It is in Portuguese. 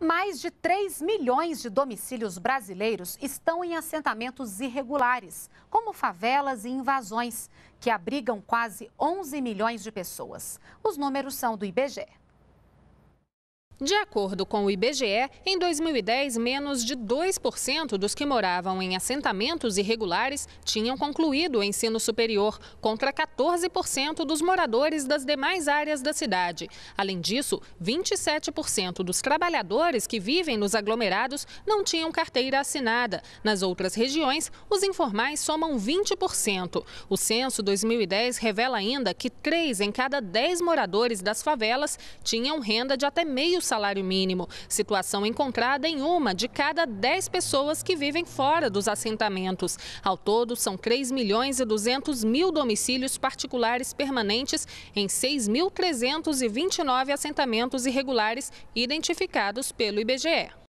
Mais de 3 milhões de domicílios brasileiros estão em assentamentos irregulares, como favelas e invasões, que abrigam quase 11 milhões de pessoas. Os números são do IBGE. De acordo com o IBGE, em 2010, menos de 2% dos que moravam em assentamentos irregulares tinham concluído o ensino superior, contra 14% dos moradores das demais áreas da cidade. Além disso, 27% dos trabalhadores que vivem nos aglomerados não tinham carteira assinada. Nas outras regiões, os informais somam 20%. O censo 2010 revela ainda que 3 em cada 10 moradores das favelas tinham renda de até meio salário mínimo, situação encontrada em uma de cada 10 pessoas que vivem fora dos assentamentos. Ao todo, são 3 milhões e 200 mil domicílios particulares permanentes em 6.329 assentamentos irregulares identificados pelo IBGE.